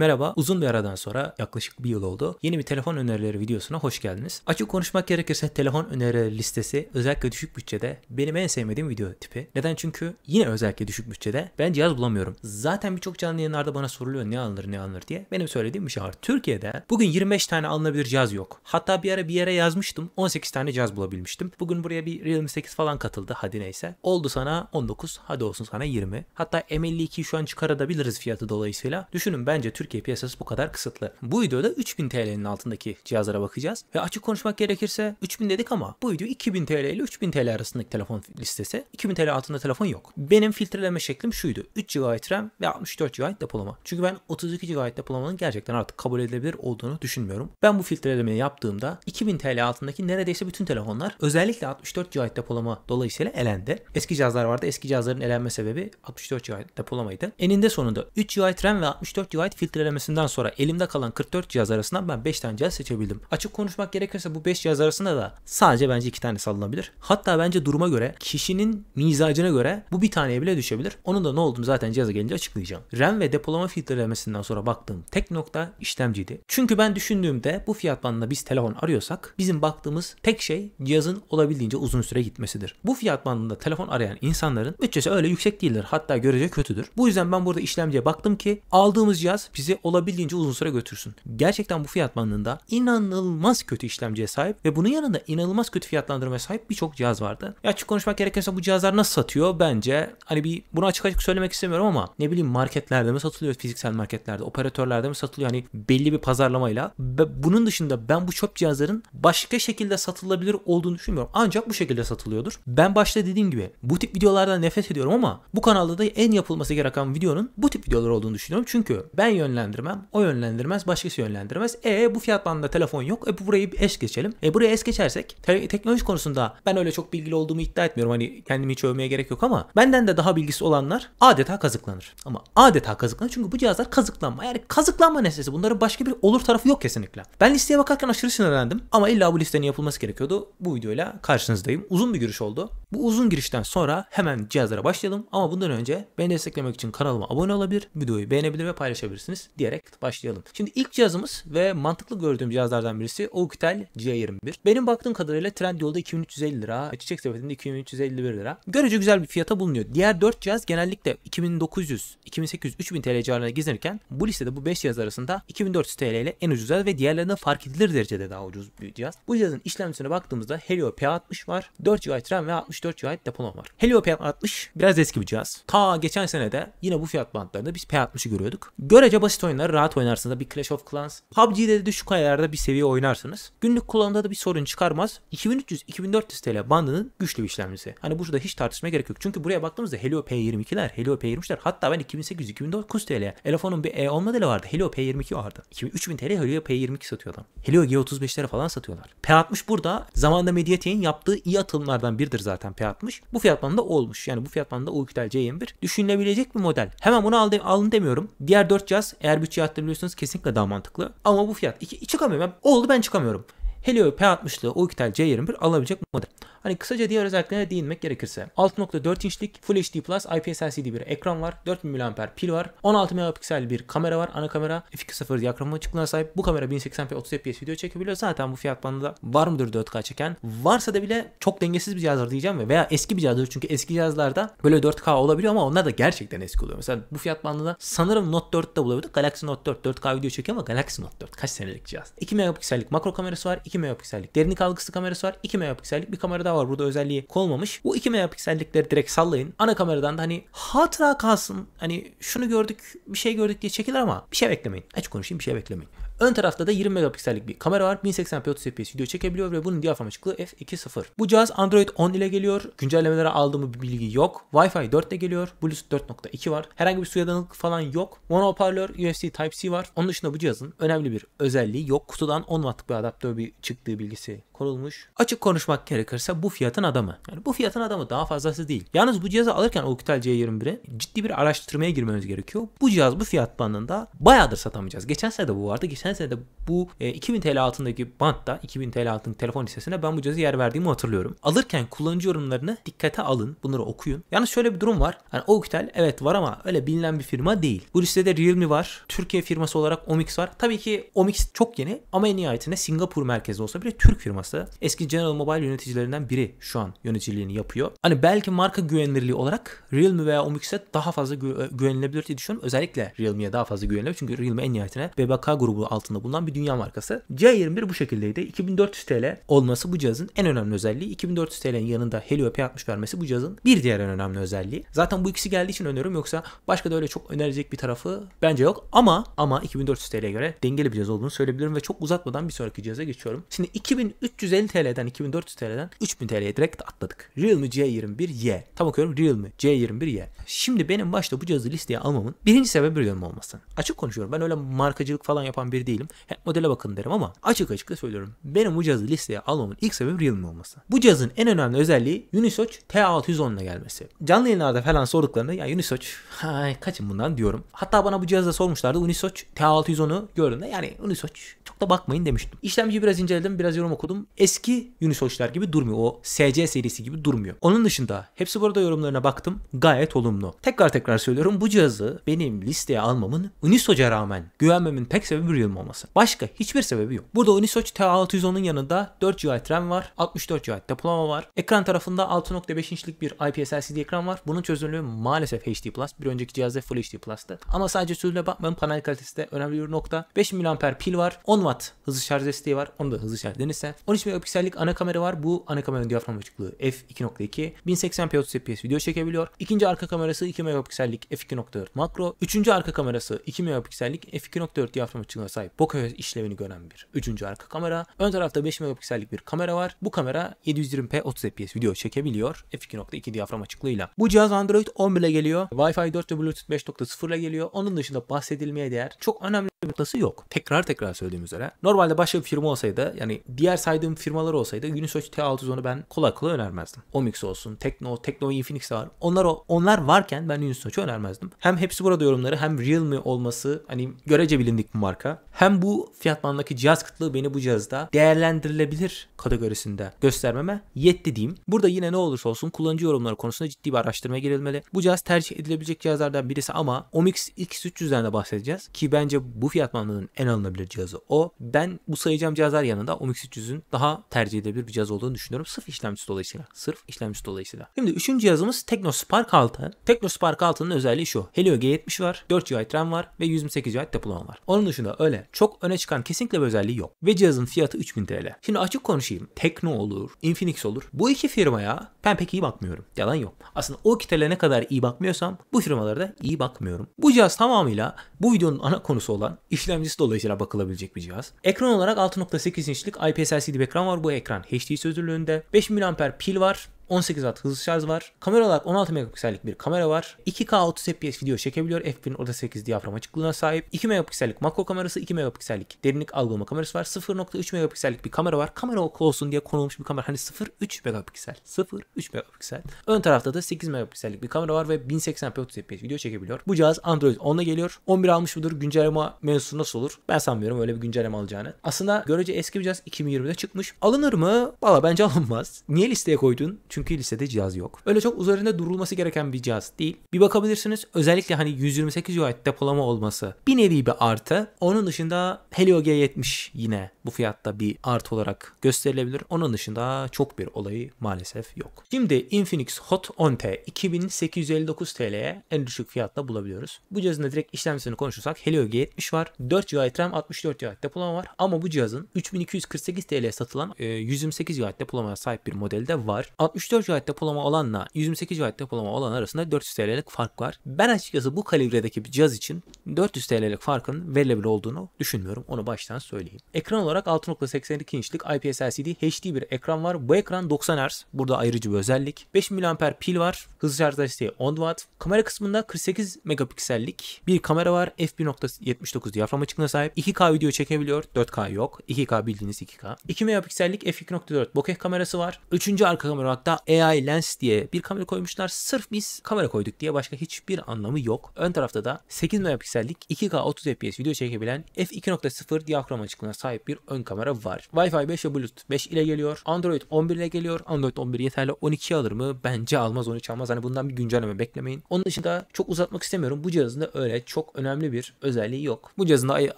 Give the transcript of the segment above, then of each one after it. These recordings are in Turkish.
Merhaba, uzun bir aradan sonra yaklaşık bir yıl oldu. Yeni bir telefon önerileri videosuna hoş geldiniz. Açık konuşmak gerekirse telefon önerileri listesi özellikle düşük bütçede benim en sevmediğim video tipi. Neden? Çünkü yine özellikle düşük bütçede ben cihaz bulamıyorum. Zaten birçok canlı yayınlarda bana soruluyor ne alınır ne alınır diye. Benim söylediğim bir şey var. Türkiye'de bugün 25 tane alınabilir cihaz yok. Hatta bir ara bir yere yazmıştım 18 tane cihaz bulabilmiştim. Bugün buraya bir Realme 8 falan katıldı hadi neyse. Oldu sana 19 hadi olsun sana 20. Hatta M52'yi şu an çıkarabiliriz fiyatı dolayısıyla. Düşünün bence Türkiye Türkiye piyasası bu kadar kısıtlı. Bu videoda 3000 TL'nin altındaki cihazlara bakacağız. Ve açık konuşmak gerekirse 3000 dedik ama bu video 2000 TL ile 3000 TL arasındaki telefon listesi. 2000 TL altında telefon yok. Benim filtreleme şeklim şuydu. 3 GB RAM ve 64 GB depolama. Çünkü ben 32 GB depolamanın gerçekten artık kabul edilebilir olduğunu düşünmüyorum. Ben bu filtrelemeyi yaptığımda 2000 TL altındaki neredeyse bütün telefonlar özellikle 64 GB depolama dolayısıyla elendi. Eski cihazlar vardı. Eski cihazların elenme sebebi 64 GB depolamaydı. Eninde sonunda 3 GB RAM ve 64 GB filtre filtrelemesinden sonra elimde kalan 44 cihaz arasından ben 5 tane cihaz seçebildim. Açık konuşmak gerekirse bu 5 cihaz arasında da sadece bence 2 tane sallanabilir. Hatta bence duruma göre kişinin mizacına göre bu bir taneye bile düşebilir. Onun da ne olduğunu zaten cihaza gelince açıklayacağım. RAM ve depolama filtrelemesinden sonra baktığım tek nokta işlemciydi. Çünkü ben düşündüğümde bu fiyat bandında biz telefon arıyorsak bizim baktığımız tek şey cihazın olabildiğince uzun süre gitmesidir. Bu fiyat bandında telefon arayan insanların bütçesi öyle yüksek değildir. Hatta görece kötüdür. Bu yüzden ben burada işlemciye baktım ki aldığımız cihaz bizi olabildiğince uzun süre götürsün. Gerçekten bu fiyat bandında inanılmaz kötü işlemciye sahip ve bunun yanında inanılmaz kötü fiyatlandırmaya sahip birçok cihaz vardı. Ya açık konuşmak gerekirse bu cihazlar nasıl satıyor? Bence hani bir bunu açık açık söylemek istemiyorum ama ne bileyim marketlerde mi satılıyor fiziksel marketlerde, operatörlerde mi satılıyor? Hani belli bir pazarlamayla. Ve bunun dışında ben bu çöp cihazların başka şekilde satılabilir olduğunu düşünmüyorum. Ancak bu şekilde satılıyordur. Ben başta dediğim gibi bu tip videolardan nefret ediyorum ama bu kanalda da en yapılması gereken videonun bu tip videolar olduğunu düşünüyorum. Çünkü ben yön yönlendirmem, o yönlendirmez, başkası yönlendirmez. E bu fiyat bandında telefon yok. E bu burayı es geçelim. E burayı es geçersek te- teknoloji konusunda ben öyle çok bilgili olduğumu iddia etmiyorum. Hani kendimi hiç övmeye gerek yok ama benden de daha bilgisi olanlar adeta kazıklanır. Ama adeta kazıklanır çünkü bu cihazlar kazıklanma. Yani kazıklanma nesnesi. Bunların başka bir olur tarafı yok kesinlikle. Ben listeye bakarken aşırı sinirlendim ama illa bu listenin yapılması gerekiyordu. Bu videoyla karşınızdayım. Uzun bir görüş oldu. Bu uzun girişten sonra hemen cihazlara başlayalım ama bundan önce beni desteklemek için kanalıma abone olabilir, videoyu beğenebilir ve paylaşabilirsiniz diyerek başlayalım. Şimdi ilk cihazımız ve mantıklı gördüğüm cihazlardan birisi Oukitel C21. Benim baktığım kadarıyla Trendyol'da 2350 lira, e, Çiçek Sepeti'nde 2351 lira. Görece güzel bir fiyata bulunuyor. Diğer 4 cihaz genellikle 2900, 2800, 3000 TL civarında gezinirken bu listede bu 5 cihaz arasında 2400 TL ile en ucuz ve diğerlerinden fark edilir derecede daha ucuz bir cihaz. Bu cihazın işlemcisine baktığımızda Helio P60 var, 4 GB RAM ve 60 64 GB depolama var. Helio P60 biraz eski bir cihaz. Ta geçen sene de yine bu fiyat bandlarında biz P60'ı görüyorduk. Görece basit oyunları rahat oynarsınız. Bir Clash of Clans. PUBG'de de şu kayalarda bir seviye oynarsınız. Günlük kullanımda da bir sorun çıkarmaz. 2300-2400 TL bandının güçlü bir işlemcisi. Hani burada hiç tartışmaya gerek yok. Çünkü buraya baktığımızda Helio P22'ler, Helio P23'ler hatta ben 2800 2400 TL. Elefonun bir E10 modeli vardı. Helio P22 vardı. 3000 TL Helio P22 satıyor Helio G35'lere falan satıyorlar. P60 burada zamanda Mediatek'in yaptığı iyi atılımlardan biridir zaten zaten P60. Bu fiyat olmuş. Yani bu fiyat bandında Ulkitel C21 düşünülebilecek bir model. Hemen bunu al alın demiyorum. Diğer 4 cihaz eğer bütçeye attırabiliyorsanız kesinlikle daha mantıklı. Ama bu fiyat iki, çıkamıyorum. Ben, oldu ben çıkamıyorum. Helio P60'lı Oukitel C21 alabilecek model. Hani kısaca diğer özelliklerine değinmek gerekirse 6.4 inçlik Full HD Plus IPS LCD bir ekran var, 4000 mAh pil var, 16 megapiksel bir kamera var, ana kamera, f2.0 diyafram açıklığına sahip. Bu kamera 1080p 30 fps video çekebiliyor. Zaten bu fiyat bandında var mıdır 4K çeken? Varsa da bile çok dengesiz bir cihazdır diyeceğim ve veya eski bir cihazdır çünkü eski cihazlarda böyle 4K olabiliyor ama onlar da gerçekten eski oluyor. Mesela bu fiyat bandında sanırım Note 4'te bulabiliyorduk. Galaxy Note 4 4K video çekiyor ama Galaxy Note 4 kaç senelik cihaz? 2 megapiksellik makro kamerası var, 2 megapiksellik derinlik algısı kamerası var. 2 megapiksellik bir kamera daha var. Burada özelliği konulmamış. Bu 2 megapiksellikleri direkt sallayın. Ana kameradan da hani hatıra kalsın. Hani şunu gördük, bir şey gördük diye çekilir ama bir şey beklemeyin. Açık konuşayım bir şey beklemeyin. Ön tarafta da 20 megapiksellik bir kamera var. 1080p 30 fps video çekebiliyor ve bunun diyafram açıklığı f2.0. Bu cihaz Android 10 ile geliyor. Güncellemelere aldığımı bir bilgi yok. Wi-Fi 4 ile geliyor. Bluetooth 4.2 var. Herhangi bir suya dayanıklık falan yok. Mono hoparlör, USB Type-C var. Onun dışında bu cihazın önemli bir özelliği yok. Kutudan 10 wattlık bir adaptör bir çıktığı bilgisi konulmuş. Açık konuşmak gerekirse bu fiyatın adamı. Yani bu fiyatın adamı daha fazlası değil. Yalnız bu cihazı alırken Oukital C21'i ciddi bir araştırmaya girmemiz gerekiyor. Bu cihaz bu fiyat bandında bayağıdır satamayacağız. Geçen sene de bu vardı. Geçen sene de bu e, 2000 TL altındaki bantta 2000 TL altındaki telefon listesine ben bu cihazı yer verdiğimi hatırlıyorum. Alırken kullanıcı yorumlarını dikkate alın. Bunları okuyun. Yalnız şöyle bir durum var. Yani Oukital evet var ama öyle bilinen bir firma değil. Bu listede Realme var. Türkiye firması olarak Omix var. Tabii ki Omix çok yeni ama en nihayetinde Singapur merkezi merkezli olsa bile Türk firması. Eski General Mobile yöneticilerinden biri şu an yöneticiliğini yapıyor. Hani belki marka güvenilirliği olarak Realme veya Omix'e daha fazla gü- e, güvenilebilir diye düşünüyorum. Özellikle Realme'ye daha fazla güvenilebilir. Çünkü Realme en nihayetine BBK grubu altında bulunan bir dünya markası. C21 bu şekildeydi. 2400 TL olması bu cihazın en önemli özelliği. 2400 TL'nin yanında Helio P60 vermesi bu cihazın bir diğer en önemli özelliği. Zaten bu ikisi geldiği için öneriyorum. Yoksa başka da öyle çok önerecek bir tarafı bence yok. Ama ama 2400 TL'ye göre dengeli bir cihaz olduğunu söyleyebilirim ve çok uzatmadan bir sonraki cihaza geçiyorum söylüyorum. Şimdi 2350 TL'den 2400 TL'den 3000 TL'ye direkt atladık. Realme C21Y. Tam okuyorum Realme C21Y. Şimdi benim başta bu cihazı listeye almamın birinci sebebi Realme olması. Açık konuşuyorum. Ben öyle markacılık falan yapan biri değilim. Hem modele bakın derim ama açık açık da söylüyorum. Benim bu cihazı listeye almamın ilk sebebi Realme olması. Bu cihazın en önemli özelliği Unisoc T610 ile gelmesi. Canlı yayınlarda falan sorduklarında ya Unisoc ay, kaçın bundan diyorum. Hatta bana bu cihazda sormuşlardı Unisoc T610'u gördüğümde yani Unisoc çok da bakmayın demiştim. İşlemci biraz ince inceledim biraz yorum okudum. Eski Unisoçlar gibi durmuyor. O SC serisi gibi durmuyor. Onun dışında hepsi burada yorumlarına baktım. Gayet olumlu. Tekrar tekrar söylüyorum bu cihazı benim listeye almamın Unisoç'a rağmen güvenmemin pek sebebi Realm olması. Başka hiçbir sebebi yok. Burada Unisoç T610'un yanında 4 GB RAM var. 64 GB depolama var. Ekran tarafında 6.5 inçlik bir IPS LCD ekran var. Bunun çözünürlüğü maalesef HD+. Plus Bir önceki cihazda Full HD Plus'tı. Ama sadece sözüne bakmayın panel kalitesi de önemli bir nokta. 5 mAh pil var. 10 Watt hızlı şarj desteği var. Onu da hızlı işaretlenirse. 13 megapiksellik ana kamera var. Bu ana kameranın diyafram açıklığı f2.2. 1080p 30 fps video çekebiliyor. İkinci arka kamerası 2 megapiksellik f2.4 makro. Üçüncü arka kamerası 2 megapiksellik f2.4 diyafram açıklığına sahip bokeh işlevini gören bir üçüncü arka kamera. Ön tarafta 5 megapiksellik bir kamera var. Bu kamera 720p 30 fps video çekebiliyor. f2.2 diyafram açıklığıyla. Bu cihaz Android 11 ile geliyor. Wi-Fi 4 ve Bluetooth 5.0 ile geliyor. Onun dışında bahsedilmeye değer çok önemli noktası yok. Tekrar tekrar söylediğim üzere. Normalde başka bir firma olsaydı yani diğer saydığım firmalar olsaydı Unisearch T610'u ben kolay kolay önermezdim. Omix olsun, Tekno, Tekno Infinix var. Onlar o, onlar varken ben Unisearch'u önermezdim. Hem hepsi burada yorumları hem Realme olması hani görece bilindik bu marka. Hem bu fiyatmandaki cihaz kıtlığı beni bu cihazda değerlendirilebilir kategorisinde göstermeme yetti diyeyim. Burada yine ne olursa olsun kullanıcı yorumları konusunda ciddi bir araştırma girilmeli. Bu cihaz tercih edilebilecek cihazlardan birisi ama Omix X300'den de bahsedeceğiz ki bence bu fiyat bandının en alınabilir cihazı o. Ben bu sayacağım cihazlar yanında Omix 300'ün daha tercih edilebilir bir cihaz olduğunu düşünüyorum. Sırf işlemcisi dolayısıyla. Sırf işlemcisi dolayısıyla. Şimdi üçüncü cihazımız TeknoSpark 6. Spark 6'nın özelliği şu. Helio G70 var, 4 GB RAM var ve 128 GB depolama var. Onun dışında öyle çok öne çıkan kesinlikle bir özelliği yok. Ve cihazın fiyatı 3000 TL. Şimdi açık konuşayım. Tekno olur, Infinix olur. Bu iki firmaya ben pek iyi bakmıyorum. Yalan yok. Aslında o kitale ne kadar iyi bakmıyorsam bu firmalara da iyi bakmıyorum. Bu cihaz tamamıyla bu videonun ana konusu olan işlemcisi dolayısıyla bakılabilecek bir cihaz. Ekran olarak 6.8 inçlik IPS LCD bir ekran var. Bu ekran HD çözünürlüğünde. 5 mAh pil var. 18 Watt hızlı şarj var. Kamera olarak 16 megapiksellik bir kamera var. 2K 30 FPS video çekebiliyor. F1'in diyafram açıklığına sahip. 2 megapiksellik makro kamerası, 2 megapiksellik derinlik algılama kamerası var. 0.3 megapiksellik bir kamera var. Kamera olsun diye konulmuş bir kamera. Hani 0.3 megapiksel. 0.3 megapiksel. Ön tarafta da 8 megapiksellik bir kamera var ve 1080p 30 FPS video çekebiliyor. Bu cihaz Android 10'la geliyor. 11 almış mıdır? Güncelleme mevzusu nasıl olur? Ben sanmıyorum öyle bir güncelleme alacağını. Aslında görece eski bir cihaz 2020'de çıkmış. Alınır mı? Valla bence alınmaz. Niye listeye koydun? Çünkü çünkü lisede cihaz yok. Öyle çok üzerinde durulması gereken bir cihaz değil. Bir bakabilirsiniz özellikle hani 128 GB depolama olması bir nevi bir artı. Onun dışında Helio G70 yine bu fiyatta bir artı olarak gösterilebilir. Onun dışında çok bir olayı maalesef yok. Şimdi Infinix Hot 10T 2859 TL'ye en düşük fiyatla bulabiliyoruz. Bu cihazın da direkt işlemcisini konuşursak Helio G70 var. 4 GB RAM 64 GB depolama var. Ama bu cihazın 3248 TL'ye satılan 128 GB depolamaya sahip bir modelde var. 64 64 GB depolama olanla 128 GB depolama olan arasında 400 TL'lik fark var. Ben açıkçası bu kalibredeki bir cihaz için 400 TL'lik farkın verilebilir olduğunu düşünmüyorum. Onu baştan söyleyeyim. Ekran olarak 6.82 inçlik IPS LCD HD bir ekran var. Bu ekran 90 Hz. Burada ayrıcı bir özellik. 5 mAh pil var. Hızlı şarj desteği 10 Watt. Kamera kısmında 48 megapiksellik bir kamera var. f1.79 diyafram açıklığına sahip. 2K video çekebiliyor. 4K yok. 2K bildiğiniz 2K. 2 megapiksellik f2.4 bokeh kamerası var. 3. arka kamera da Hatta AI Lens diye bir kamera koymuşlar. Sırf biz kamera koyduk diye başka hiçbir anlamı yok. Ön tarafta da 8 megapiksellik 2K 30 FPS video çekebilen f2.0 diyafram açıklığına sahip bir ön kamera var. Wi-Fi 5 ve Bluetooth 5 ile geliyor. Android 11 ile geliyor. Android 11 yeterli 12 alır mı? Bence almaz 13 almaz. Hani bundan bir güncelleme beklemeyin. Onun dışında çok uzatmak istemiyorum. Bu cihazın öyle çok önemli bir özelliği yok. Bu cihazın da ay-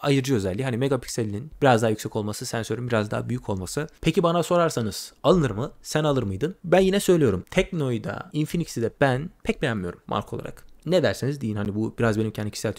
ayırıcı özelliği hani megapikselinin biraz daha yüksek olması, sensörün biraz daha büyük olması. Peki bana sorarsanız alınır mı? Sen alır mıydın? Ben yine söylüyorum. Tekno'yu da Infinix'i de ben pek beğenmiyorum marka olarak. Ne derseniz deyin hani bu biraz benim kendi kişisel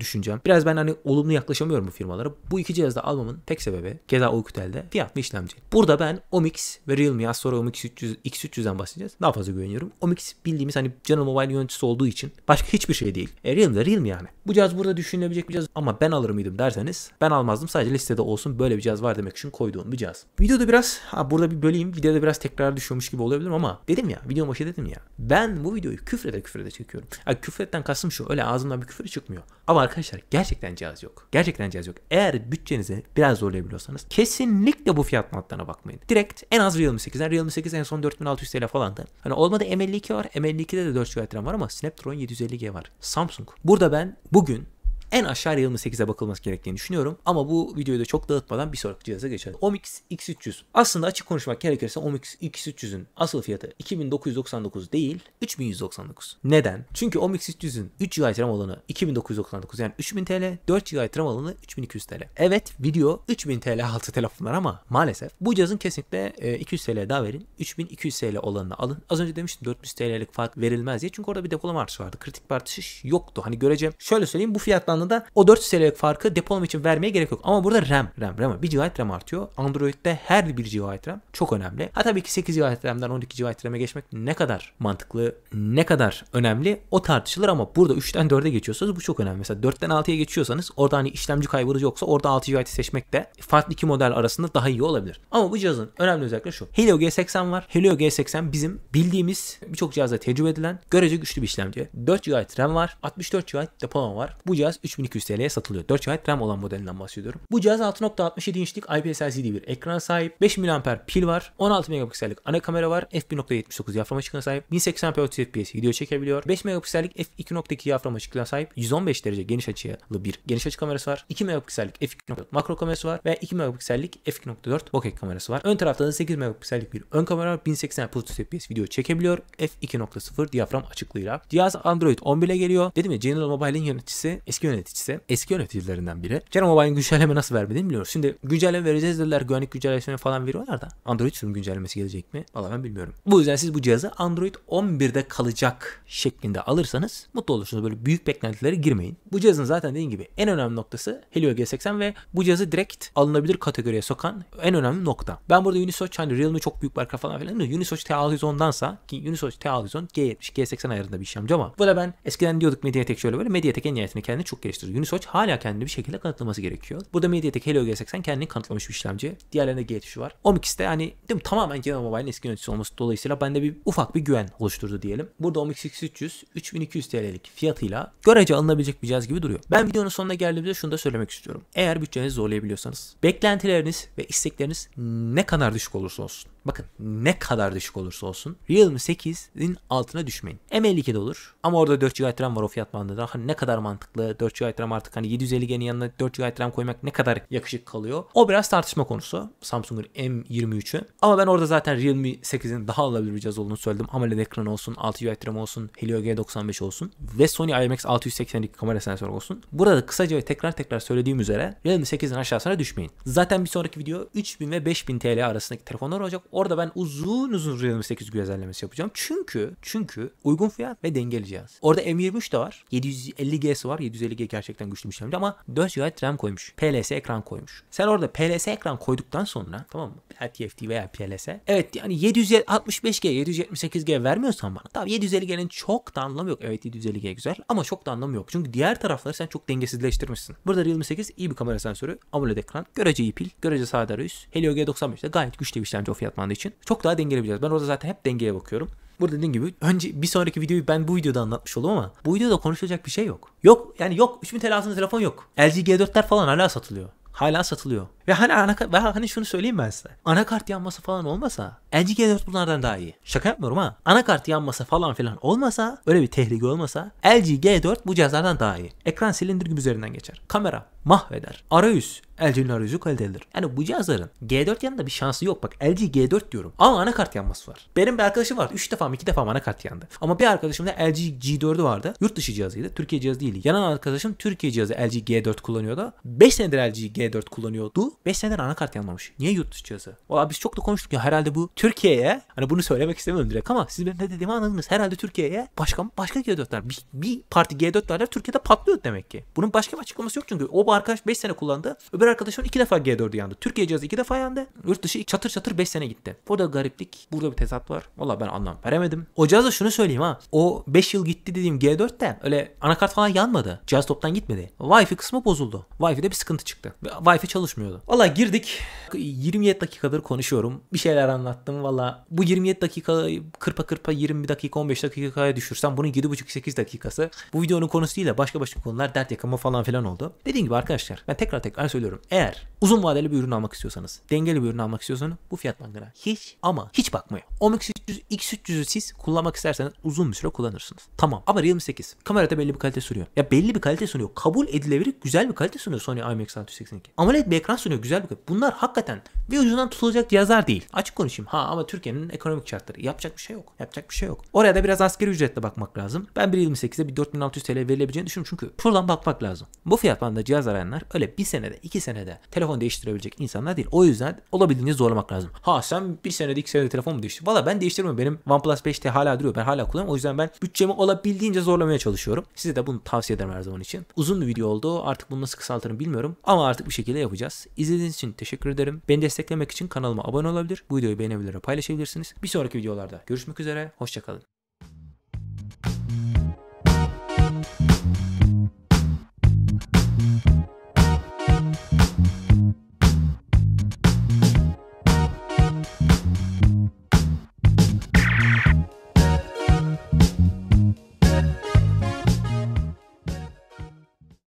düşüncem. Biraz ben hani olumlu yaklaşamıyorum bu firmalara. Bu iki cihazda almamın tek sebebi keza Oukutel'de fiyat ve işlemci. Burada ben Omix ve Realme az sonra Omix 300, X300'den bahsedeceğiz. Daha fazla güveniyorum. Omix bildiğimiz hani General Mobile yöneticisi olduğu için başka hiçbir şey değil. E, Realme de Realme yani. Bu cihaz burada düşünülebilecek bir cihaz ama ben alır mıydım derseniz ben almazdım. Sadece listede olsun böyle bir cihaz var demek için koyduğum bir cihaz. Videoda biraz ha, burada bir böleyim. Videoda biraz tekrar düşüyormuş gibi olabilirim ama dedim ya videonun başı dedim ya. Ben bu videoyu küfrede küfrede çekiyorum. Yani küfür etten kastım şu öyle ağzından bir küfür çıkmıyor. Ama arkadaşlar gerçekten cihaz yok. Gerçekten cihaz yok. Eğer bütçenizi biraz zorlayabiliyorsanız kesinlikle bu fiyat matlarına bakmayın. Direkt en az Realme 8'den. Realme 8 en son 4600 TL falandı. Hani olmadı M52 var. M52'de de 4 GB RAM var ama Snapdragon 750G var. Samsung. Burada ben bugün en aşağı Realme 8'e bakılması gerektiğini düşünüyorum. Ama bu videoyu da çok dağıtmadan bir sonraki cihaza geçelim. Omx X300. Aslında açık konuşmak gerekirse Omx X300'ün asıl fiyatı 2999 değil 3199. Neden? Çünkü Omix 300'ün 3 GB RAM olanı 2999 yani 3000 TL, 4 GB RAM olanı 3200 TL. Evet video 3000 TL altı telefonlar ama maalesef bu cihazın kesinlikle 200 e, TL daha verin. 3200 TL olanını alın. Az önce demiştim 400 TL'lik fark verilmez diye. Çünkü orada bir depolama artışı vardı. Kritik bir artış yoktu. Hani göreceğim. Şöyle söyleyeyim bu fiyattan da o 400 TL'lik farkı depolama için vermeye gerek yok. Ama burada RAM, RAM, RAM. 1 GB RAM artıyor. Android'de her 1 GB RAM çok önemli. Ha tabii ki 8 GB RAM'den 12 GB RAM'e geçmek ne kadar mantıklı, ne kadar önemli o tartışılır ama burada 3'ten 4'e geçiyorsanız bu çok önemli. Mesela 4'ten 6'ya geçiyorsanız orada hani işlemci kaybınız yoksa orada 6 GB seçmek de farklı iki model arasında daha iyi olabilir. Ama bu cihazın önemli özellikleri şu. Helio G80 var. Helio G80 bizim bildiğimiz birçok cihazda tecrübe edilen görece güçlü bir işlemci. 4 GB RAM var. 64 GB depolama var. Bu cihaz 3 3200 TL'ye satılıyor. 4 GB RAM olan modelinden bahsediyorum. Bu cihaz 6.67 inçlik IPS LCD bir ekran sahip. 5 mAh pil var. 16 megapiksellik ana kamera var. f1.79 diyafram açıklığına sahip. 1080p 30 fps video çekebiliyor. 5 megapiksellik f2.2 diyafram açıklığına sahip. 115 derece geniş açılı bir geniş açı kamerası var. 2 megapiksellik f2.4 makro kamerası var ve 2 megapiksellik f2.4 bokeh kamerası var. Ön tarafta da 8 megapiksellik bir ön kamera var, 1080 p 30 fps video çekebiliyor. f2.0 diyafram açıklığıyla. Cihaz Android 11 ile geliyor. Dedim ya General Mobile'in yöneticisi eski yöneticisi, eski yöneticilerinden biri. Ceren Mobile'in güncelleme nasıl vermediğini biliyoruz. Şimdi güncelleme vereceğiz dediler. Güvenlik güncellemesini falan veriyorlar da. Android sürüm güncellemesi gelecek mi? Valla ben bilmiyorum. Bu yüzden siz bu cihazı Android 11'de kalacak şeklinde alırsanız mutlu olursunuz. Böyle büyük beklentilere girmeyin. Bu cihazın zaten dediğim gibi en önemli noktası Helio G80 ve bu cihazı direkt alınabilir kategoriye sokan en önemli nokta. Ben burada Unisoc hani Realme çok büyük marka falan filan diyor. Unisoc T610'dansa ki Unisoc T610 G70 G80 ayarında bir işlemci ama. Bu da ben eskiden diyorduk Mediatek şöyle böyle Mediatek en nihayetinde kendini çok çok geliştirdi. Unisoc hala kendini bir şekilde kanıtlaması gerekiyor. Burada MediaTek Helio G80 kendini kanıtlamış bir işlemci. Diğerlerinde geçişi var. Omix de hani değil mi, tamamen Genel Mobile'in eski yöneticisi olması dolayısıyla bende bir ufak bir güven oluşturdu diyelim. Burada Omix X300 3200 TL'lik fiyatıyla görece alınabilecek bir cihaz gibi duruyor. Ben videonun sonuna geldiğimde şunu da söylemek istiyorum. Eğer bütçenizi zorlayabiliyorsanız beklentileriniz ve istekleriniz ne kadar düşük olursa olsun Bakın ne kadar düşük olursa olsun Realme 8'in altına düşmeyin. M52 de olur ama orada 4 GB RAM var o fiyat bandında. Hani ne kadar mantıklı 4 GB RAM artık hani 750G'nin yanına 4 GB RAM koymak ne kadar yakışık kalıyor. O biraz tartışma konusu Samsung'un M23'ü. Ama ben orada zaten Realme 8'in daha alabileceğiz olduğunu söyledim. AMOLED ekran olsun, 6 GB RAM olsun, Helio G95 olsun ve Sony IMX 682 kamera sensörü olsun. Burada kısaca ve tekrar tekrar söylediğim üzere Realme 8'in aşağısına düşmeyin. Zaten bir sonraki video 3000 ve 5000 TL arasındaki telefonlar olacak. Orada ben uzun uzun R28 güzellemesi yapacağım. Çünkü çünkü uygun fiyat ve dengeli cihaz. Orada M23 de var. 750G'si var. 750G gerçekten güçlü bir işlemci ama 4 GB RAM koymuş. PLS ekran koymuş. Sen orada PLS ekran koyduktan sonra tamam mı? LTFT veya PLS. Evet yani 765G, 778G vermiyorsan bana. Tamam 750G'nin çok da anlamı yok. Evet 750G güzel ama çok da anlamı yok. Çünkü diğer tarafları sen çok dengesizleştirmişsin. Burada Realme 8 iyi bir kamera sensörü, AMOLED ekran, görece iyi pil, görece sade arayüz. Helio G95 de gayet güçlü bir işlemci o fiyat apartmanı için çok daha dengelebileceğiz. Ben orada zaten hep dengeye bakıyorum. Burada dediğim gibi önce bir sonraki videoyu ben bu videoda anlatmış oldum ama bu videoda konuşulacak bir şey yok. Yok yani yok 3000 TL altında telefon yok. LG G4'ler falan hala satılıyor. Hala satılıyor. Ve hani anakart, ve hani şunu söyleyeyim ben size. Anakart yanması falan olmasa LG G4 bunlardan daha iyi. Şaka yapmıyorum ha. Anakart yanması falan filan olmasa, öyle bir tehlike olmasa LG G4 bu cihazlardan daha iyi. Ekran silindir gibi üzerinden geçer. Kamera mahveder. Arayüz LG'nin arayüzü kalitelidir. Yani bu cihazların G4 yanında bir şansı yok. Bak LG G4 diyorum ama anakart yanması var. Benim bir arkadaşım vardı. 3 defa mı 2 defa mı anakart yandı. Ama bir arkadaşımda LG G4'ü vardı. Yurt dışı cihazıydı. Türkiye cihazı değildi. Yanan arkadaşım Türkiye cihazı LG G4 kullanıyordu. 5 senedir LG G4 kullanıyordu. 5 senedir anakart yanmamış. Niye yurt dışı cihazı? Valla biz çok da konuştuk ya herhalde bu Türkiye'ye hani bunu söylemek istemiyorum direkt ama siz benim ne dediğimi anladınız. Herhalde Türkiye'ye başka başka G4'ler bir, bir parti G4'lerler Türkiye'de patlıyor demek ki. Bunun başka bir açıklaması yok çünkü o arkadaş 5 sene kullandı. Öbür arkadaşın 2 defa G4'ü yandı. Türkiye cihazı 2 defa yandı. Yurt dışı çatır çatır 5 sene gitti. Burada gariplik. Burada bir tezat var. Valla ben anlam veremedim. O cihaza şunu söyleyeyim ha. O 5 yıl gitti dediğim G4'te öyle anakart falan yanmadı. Cihaz toptan gitmedi. Wi-Fi kısmı bozuldu. Wi-Fi'de bir sıkıntı çıktı. Wi-Fi çalışmıyordu. Valla girdik. 27 dakikadır konuşuyorum. Bir şeyler anlattım valla. Bu 27 dakika kırpa kırpa 20 dakika 15 dakikaya düşürsem bunun 7,5-8 dakikası. Bu videonun konusu değil de başka başka konular dert yakama falan filan oldu. Dediğim gibi arkadaşlar ben tekrar tekrar söylüyorum. Eğer uzun vadeli bir ürün almak istiyorsanız, dengeli bir ürün almak istiyorsanız bu fiyat bandına hiç ama hiç bakmıyor. Omix 300 X300'ü siz kullanmak isterseniz uzun bir süre kullanırsınız. Tamam ama Realme 8 kamerada belli bir kalite sunuyor. Ya belli bir kalite sunuyor. Kabul edilebilir güzel bir kalite sunuyor Sony IMX682. AMOLED bir ekran sunuyor güzel bir kalite. Bunlar hakikaten bir ucundan tutulacak cihazlar değil. Açık konuşayım. Ha ama Türkiye'nin ekonomik şartları. Yapacak bir şey yok. Yapacak bir şey yok. Oraya da biraz askeri ücretle bakmak lazım. Ben bir 28'e bir 4600 TL verilebileceğini düşünüyorum çünkü şuradan bakmak lazım. Bu fiyat bandında cihazlar arayanlar öyle bir senede iki senede telefon değiştirebilecek insanlar değil. O yüzden olabildiğince zorlamak lazım. Ha sen bir senede iki senede telefon mu değiştirdin? Valla ben değiştirmiyorum. Benim OnePlus 5T hala duruyor. Ben hala kullanıyorum. O yüzden ben bütçemi olabildiğince zorlamaya çalışıyorum. Size de bunu tavsiye ederim her zaman için. Uzun bir video oldu. Artık bunu nasıl kısaltırım bilmiyorum. Ama artık bir şekilde yapacağız. İzlediğiniz için teşekkür ederim. Beni desteklemek için kanalıma abone olabilir. Bu videoyu beğenebilir paylaşabilirsiniz. Bir sonraki videolarda görüşmek üzere. Hoşçakalın.